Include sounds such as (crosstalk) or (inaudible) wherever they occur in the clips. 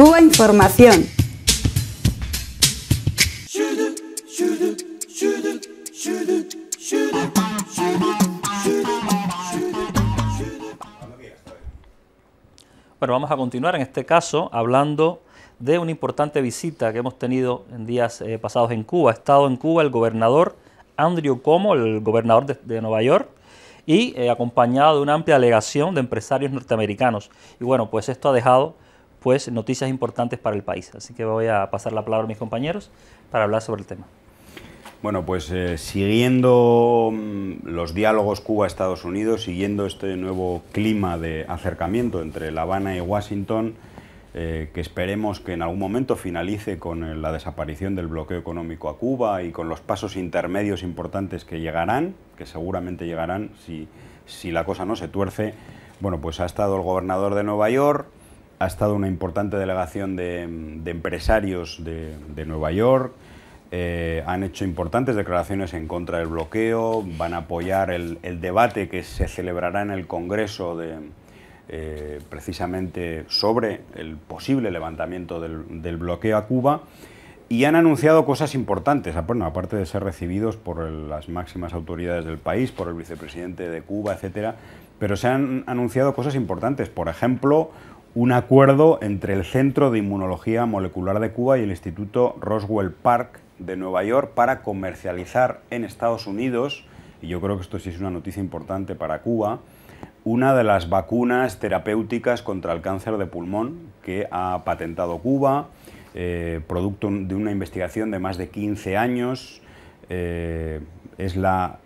Cuba Información. Bueno, vamos a continuar en este caso hablando de una importante visita que hemos tenido en días eh, pasados en Cuba. Ha estado en Cuba el gobernador Andrew Como, el gobernador de, Nueva York, y eh, acompañado de una amplia delegación de empresarios norteamericanos. Y bueno, pues esto ha dejado pues noticias importantes para el país. Así que voy a pasar la palabra a mis compañeros para hablar sobre el tema. Bueno, pues eh, siguiendo mm, los diálogos Cuba-Estados Unidos, siguiendo este nuevo clima de acercamiento entre La Habana y Washington, eh, que esperemos que en algún momento finalice con eh, la desaparición del bloqueo económico a Cuba y con los pasos intermedios importantes que llegarán, que seguramente llegarán si, si la cosa no se tuerce. Bueno, pues ha estado el gobernador de Nueva York, ha estado una importante delegación de, empresarios de, Nueva York. Eh, han hecho importantes declaraciones en contra del bloqueo, van a apoyar el, debate que se celebrará en el Congreso de, eh, precisamente sobre el posible levantamiento del, bloqueo a Cuba y han anunciado cosas importantes, bueno, aparte de ser recibidos por las máximas autoridades del país, por el vicepresidente de Cuba, etcétera, pero se han anunciado cosas importantes, por ejemplo, un acuerdo entre el Centro de Inmunología Molecular de Cuba y el Instituto Roswell Park de Nueva York para comercializar en Estados Unidos, y yo creo que esto sí es una noticia importante para Cuba, una de las vacunas terapéuticas contra el cáncer de pulmón que ha patentado Cuba, eh, producto de una investigación de más de 15 años. Eh, es la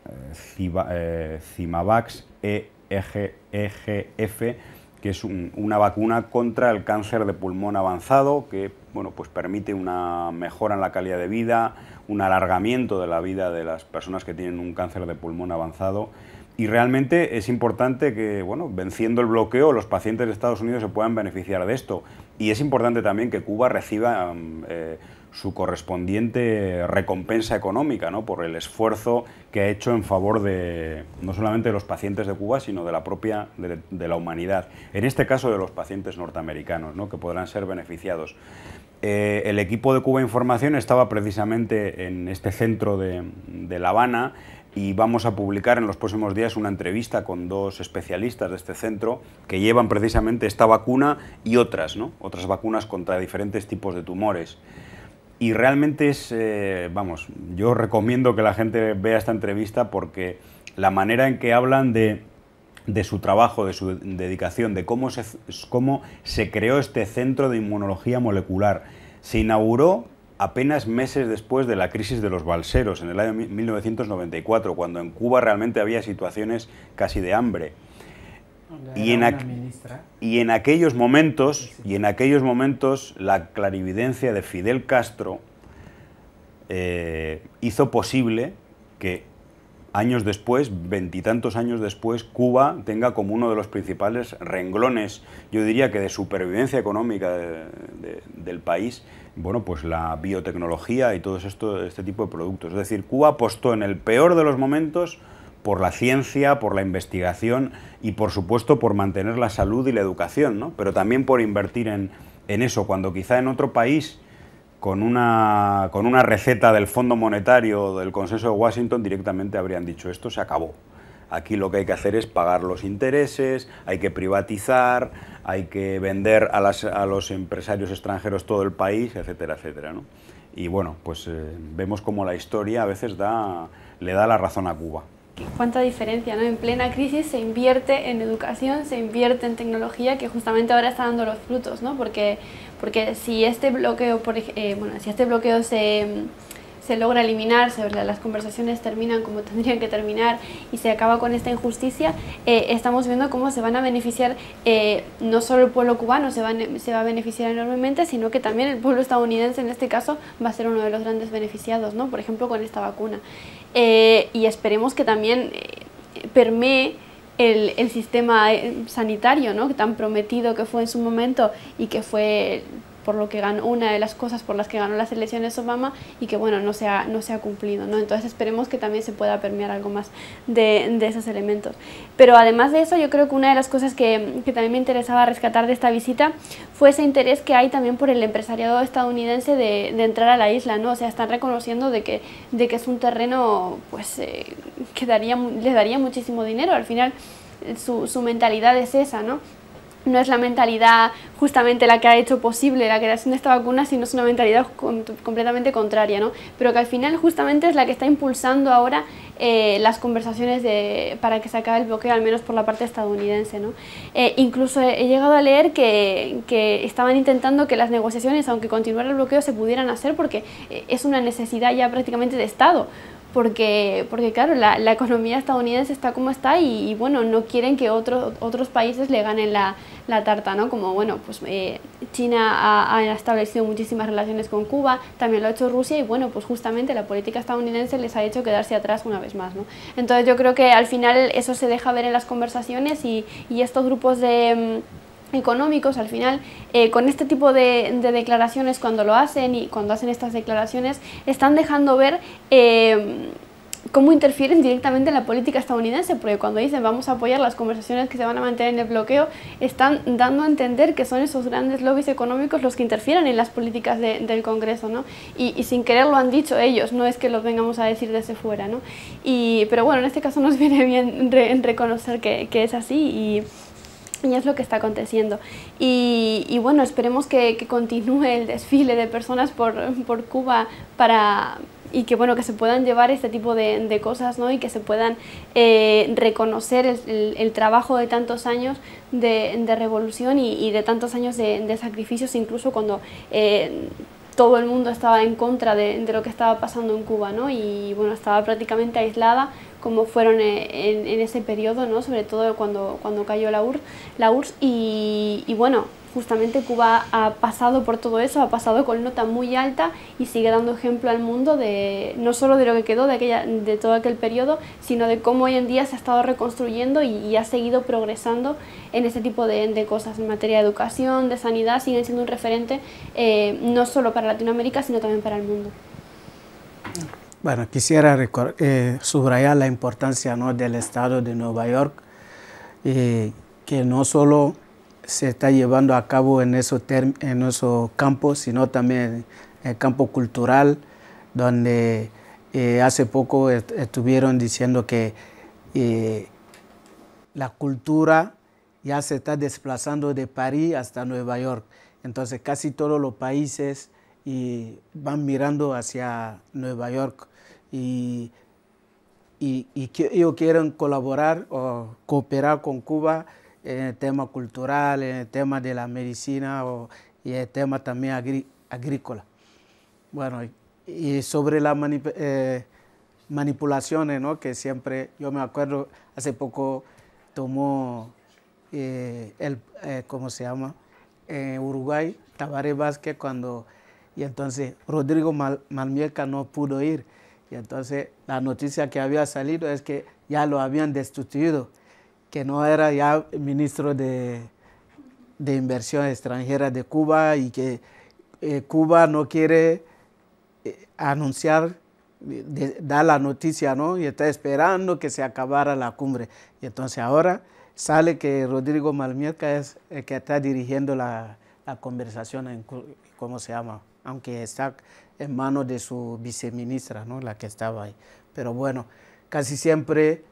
eh, Cimavax EGF e que es una vacuna contra el cáncer de pulmón avanzado, que bueno, pues permite una mejora en la calidad de vida, un alargamiento de la vida de las personas que tienen un cáncer de pulmón avanzado. Y realmente es importante que, bueno, venciendo el bloqueo, los pacientes de Estados Unidos se puedan beneficiar de esto. Y es importante también que Cuba reciba mm, eh, su correspondiente recompensa económica por el esfuerzo que ha hecho en favor de no solamente de los pacientes de Cuba, sino de la propia de, la humanidad. En este caso de los pacientes norteamericanos, que podrán ser beneficiados. Eh, el equipo de Cuba Información estaba precisamente en este centro de, La Habana y vamos a publicar en los próximos días una entrevista con dos especialistas de este centro que llevan precisamente esta vacuna y otras, otras vacunas contra diferentes tipos de tumores. Y realmente es, eh, vamos, yo recomiendo que la gente vea esta entrevista porque la manera en que hablan de, su trabajo, de su dedicación, de cómo se, cómo se creó este centro de inmunología molecular, se inauguró apenas meses después de la crisis de los balseros, en el año 1994, cuando en Cuba realmente había situaciones casi de hambre. Y en, y en, aquellos momentos, y en aquellos momentos, la clarividencia de Fidel Castro eh, hizo posible que años después, veintitantos años después, Cuba tenga como uno de los principales renglones, yo diría que de supervivencia económica del país, bueno, pues la biotecnología y todo esto, este tipo de productos. Es decir, Cuba apostó en el peor de los momentos por la ciencia, por la investigación y por supuesto por mantener la salud y la educación, ¿no? pero también por invertir en, eso, cuando quizá en otro país con una, receta del Fondo Monetario del Consenso de Washington directamente habrían dicho esto se acabó. Aquí lo que hay que hacer es pagar los intereses, hay que privatizar, hay que vender a, los empresarios extranjeros todo el país, etcétera, etcétera. ¿no? Y bueno, pues eh, vemos cómo la historia a veces le da la razón a Cuba. Cuánta diferencia, ¿no? En plena crisis se invierte en educación, se invierte en tecnología, que justamente ahora está dando los frutos, ¿no? Porque, porque si este bloqueo, por, eh, bueno, si este bloqueo se se logra eliminar, se, las conversaciones terminan como (laughs) tendrían que terminar y se acaba con esta injusticia, eh, estamos viendo cómo se van a beneficiar eh, no solo el pueblo cubano, se, se va a beneficiar enormemente, sino que también el pueblo estadounidense en este caso va a ser uno de los grandes beneficiados, ¿no? por ejemplo, con esta vacuna. Eh, y esperemos que también permee el, el, sistema sanitario, ¿no? tan prometido que fue en su momento y que fue por lo que ganó, una de las cosas por las que ganó las elecciones Obama y que bueno, no se ha, no se cumplido, ¿no? Entonces esperemos que también se pueda permear algo más de, esos elementos. Pero además de eso, yo creo que una de las cosas que, también me interesaba rescatar de esta visita fue ese interés que hay también por el empresariado estadounidense de, entrar a la isla, ¿no? O sea, están reconociendo de que, de que es un terreno pues eh, que daría, les daría muchísimo dinero, al final su, su mentalidad es esa, ¿no? no es la mentalidad justamente la que ha hecho posible la creación de esta vacuna, sino es una mentalidad completamente contraria, ¿no? Pero que al final justamente es la que está impulsando ahora eh, las conversaciones de, para que se acabe el bloqueo, al menos por la parte estadounidense, ¿no? Eh, incluso he, llegado a leer que, estaban intentando que las negociaciones, aunque continuara el bloqueo, se pudieran hacer porque eh, es una necesidad ya prácticamente de Estado. Porque, porque claro, la, economía estadounidense está como está y, bueno, no quieren que otros otros países le ganen la, la tarta, ¿no? Como, bueno, pues eh, China ha, establecido muchísimas relaciones con Cuba, también lo ha hecho Rusia y, bueno, pues justamente la política estadounidense les ha hecho quedarse atrás una vez más, ¿no? Entonces yo creo que al final eso se deja ver en las conversaciones y, estos grupos de mm, económicos al final eh, con este tipo de, declaraciones cuando lo hacen y cuando hacen estas declaraciones están dejando ver eh, cómo interfieren directamente en la política estadounidense, porque cuando dicen vamos a apoyar las conversaciones que se van a mantener en el bloqueo, están dando a entender que son esos grandes lobbies económicos los que interfieren en las políticas del Congreso, ¿no? Y, sin querer lo han dicho ellos, no es que los vengamos a decir desde fuera, ¿no? Y, pero bueno, en este caso nos (laughs) viene bien reconocer que, es así y y es lo que está aconteciendo. Y, bueno, esperemos que, continúe el desfile de personas por Cuba para, y que bueno que se puedan llevar este tipo de, cosas ¿no? y que se puedan eh, reconocer el, trabajo de tantos años de, revolución y, de tantos años de, sacrificios incluso cuando eh, todo el mundo estaba en contra de, lo que estaba pasando en Cuba, ¿no? Y bueno, estaba prácticamente aislada, como fueron eh, en, ese periodo, ¿no? Sobre todo cuando, cuando cayó la UR la URSS y, y bueno, justamente Cuba ha pasado por todo eso, ha pasado con nota muy alta y sigue dando ejemplo al mundo de no solo de lo que quedó de, aquella, de todo aquel periodo, sino de cómo hoy en día se ha estado reconstruyendo y, ha seguido progresando en este tipo de, cosas, en materia de educación, de sanidad, siguen siendo un referente eh, no solo para Latinoamérica, sino también para el mundo. Bueno, quisiera eh, subrayar la importancia del Estado de Nueva York, eh, que no solo se está llevando a cabo en esos, en campos, sino también en el campo cultural, donde eh, hace poco estuvieron diciendo que eh, la cultura ya se está desplazando de París hasta Nueva York. Entonces casi todos los países van mirando hacia Nueva York y, y, y, ellos quieren colaborar o cooperar con Cuba en el tema cultural, en el tema de la medicina o, y el tema también agrícola. Bueno, y sobre las eh, manipulaciones, que siempre, yo me acuerdo, hace poco tomó eh, el, eh, ¿cómo se llama? En Uruguay, Tabaré Vázquez, cuando, y entonces Rodrigo Mal, no pudo ir. Y entonces la noticia que había salido es que ya lo habían destituido que no era ya ministro de, Inversión Extranjera de Cuba y que eh, Cuba no quiere eh, anunciar, dar la noticia, ¿no? Y está esperando que se acabara la cumbre. Y entonces ahora sale que Rodrigo Malmierca es el que está dirigiendo la, conversación, en, ¿cómo se llama? Aunque está en manos de su viceministra, ¿no? La que estaba ahí. Pero bueno, casi siempre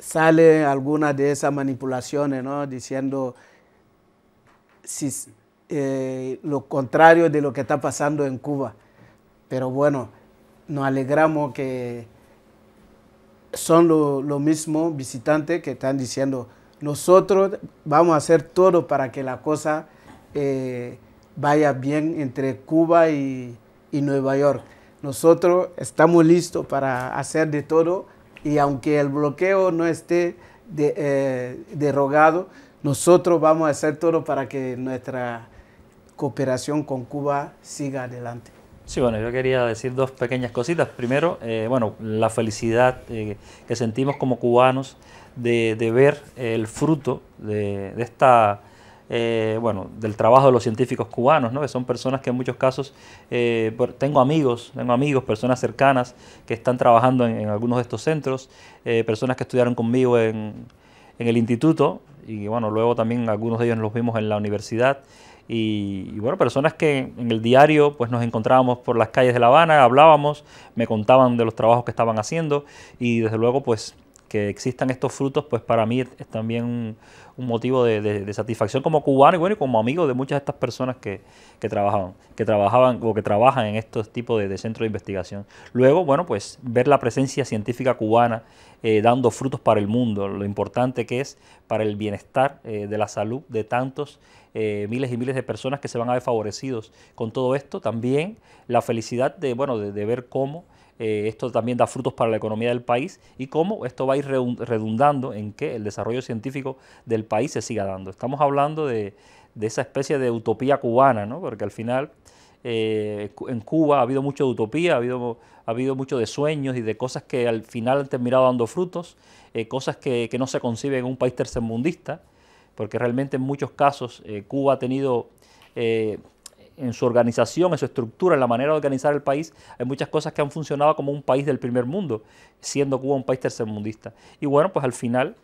sale alguna de esas manipulaciones, ¿no? Diciendo eh, lo contrario de lo que está pasando en Cuba. Pero bueno, nos alegramos que son los mismos visitantes que están diciendo, nosotros vamos a hacer todo para que la cosa eh, vaya bien entre Cuba y Nueva York. Nosotros estamos listos para hacer de todo y aunque el bloqueo no esté eh, derogado, nosotros vamos a hacer todo para que nuestra cooperación con Cuba siga adelante. Sí, bueno, yo quería decir dos pequeñas cositas. Primero, eh, bueno, la felicidad eh, que sentimos como cubanos de, ver el fruto de, de esta eh, bueno, del trabajo de los científicos cubanos, ¿no? que son personas que en muchos casos, eh, tengo amigos, tengo amigos, personas cercanas que están trabajando en, algunos de estos centros, eh, personas que estudiaron conmigo en, el instituto y bueno, luego también algunos de ellos los vimos en la universidad. Y, bueno, personas que en el diario pues nos encontrábamos por las calles de La Habana, hablábamos, me contaban de los trabajos que estaban haciendo y desde luego pues que existan estos frutos, pues para mí es, también un, motivo de, satisfacción como cubano y bueno, y como amigo de muchas de estas personas que, que trabajaban, que trabajaban o que trabajan en estos tipos de, centros de investigación. Luego, bueno, pues ver la presencia científica cubana eh, dando frutos para el mundo, lo importante que es para el bienestar eh, de la salud de tantos eh, miles y miles de personas que se van a ver favorecidos con todo esto. También la felicidad de, bueno, de ver cómo eh, esto también da frutos para la economía del país y cómo esto va a ir redundando en que el desarrollo científico del país se siga dando. Estamos hablando de, esa especie de utopía cubana, ¿no? porque al final eh, en Cuba ha habido mucha utopía, ha habido, ha habido mucho de sueños y de cosas que al final han terminado dando frutos, eh, cosas que, no se conciben en un país tercermundista, porque realmente en muchos casos Cuba ha tenido en su organización, en su estructura, en la manera de organizar el país, hay muchas cosas que han funcionado como un país del primer mundo, siendo Cuba un país tercermundista. Y bueno, pues al final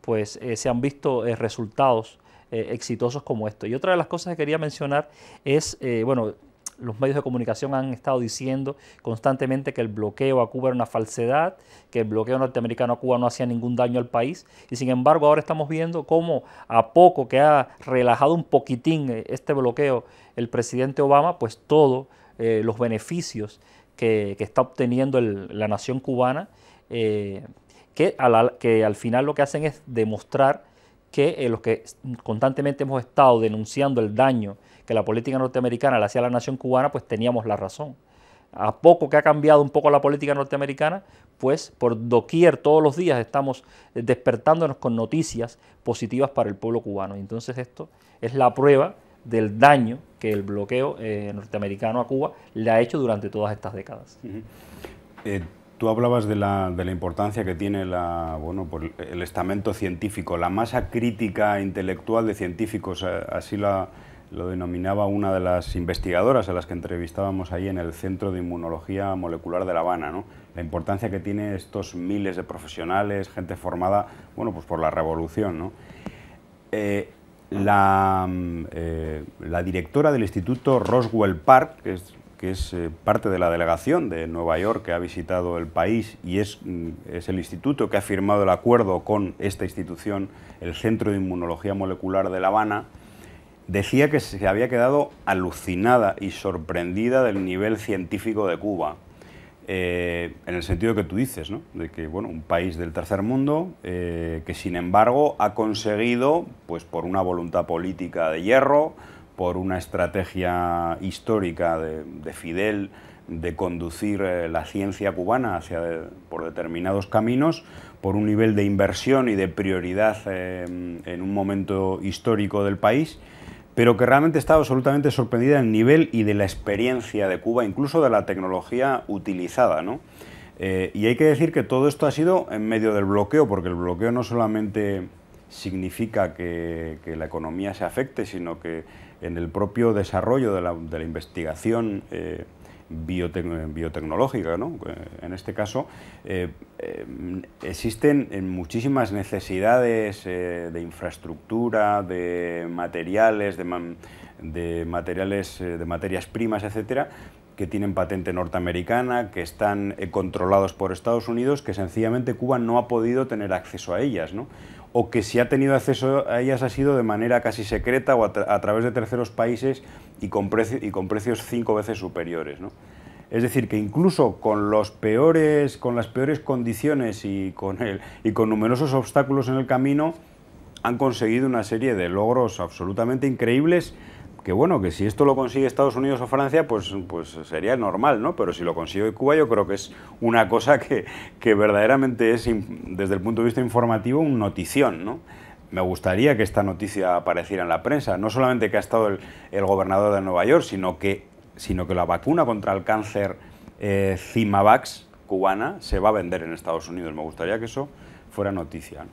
pues eh, se han visto eh, resultados eh, exitosos como esto. Y otra de las cosas que quería mencionar es, bueno, los medios de comunicación han estado diciendo constantemente que el bloqueo a Cuba era una falsedad, que el bloqueo norteamericano a Cuba no hacía ningún daño al país. Y sin embargo, ahora estamos viendo cómo a poco que ha relajado un poquitín eh, este bloqueo el presidente Obama, pues todos eh, los beneficios que, está obteniendo la nación cubana, eh, que, al final lo que hacen es demostrar que los que constantemente hemos estado denunciando el daño que la política norteamericana la hacía la nación cubana, pues teníamos la razón. A poco que ha cambiado un poco la política norteamericana, pues por doquier todos los días estamos despertándonos con noticias positivas para el pueblo cubano. Y entonces esto es la prueba del daño que el bloqueo eh, norteamericano a Cuba le ha hecho durante todas estas décadas. Eh, tú hablabas de la, importancia que tiene la, bueno, el estamento científico, la masa crítica intelectual de científicos, así la, lo denominaba una de las investigadoras a las que entrevistábamos ahí en el Centro de Inmunología Molecular de La Habana, la importancia que tiene estos miles de profesionales, gente formada, bueno, pues por la revolución. Eh, eh, la, directora del Instituto Roswell Park, que es, eh, parte de la delegación de Nueva York que ha visitado el país y es, mm, es el instituto que ha firmado el acuerdo con esta institución, el Centro de Inmunología Molecular de La Habana, decía que se había quedado alucinada y sorprendida del nivel científico de Cuba. Eh, en el sentido que tú dices, ¿no? de que bueno, un país del tercer mundo eh, que sin embargo ha conseguido, pues por una voluntad política de hierro, por una estrategia histórica de, Fidel de conducir eh, la ciencia cubana hacia por determinados caminos, por un nivel de inversión y de prioridad en un momento histórico del país, pero que realmente estaba absolutamente sorprendida del nivel y de la experiencia de Cuba, incluso de la tecnología utilizada. Eh, y hay que decir que todo esto ha sido en medio del bloqueo, porque el bloqueo no solamente significa que, la economía se afecte, sino que en el propio desarrollo de la, investigación eh, eh, biotecnológica. ¿no? En este caso, eh, eh, existen muchísimas necesidades de infraestructura, de materiales, de, materiales, de materias primas, etcétera, que tienen patente norteamericana, que están controlados por Estados Unidos, que sencillamente Cuba no ha podido tener acceso a ellas. ¿no? o que si ha tenido acceso a ellas ha sido de manera casi secreta o a, través de terceros países y con, y con precios cinco veces superiores. Es decir, que incluso con, los peores, con las peores condiciones y con, y con numerosos obstáculos en el camino, han conseguido una serie de logros absolutamente increíbles que bueno, que si esto lo consigue Estados Unidos o Francia, pues, pues sería normal, ¿no? Pero si lo consigue Cuba, yo creo que es una cosa que, verdaderamente es, desde el punto de vista informativo, un notición, ¿no? Me gustaría que esta noticia apareciera en la prensa, no solamente que ha estado el, gobernador de Nueva York, sino que, sino que la vacuna contra el cáncer Cimavax eh, cubana se va a vender en Estados Unidos. Me gustaría que eso fuera noticia.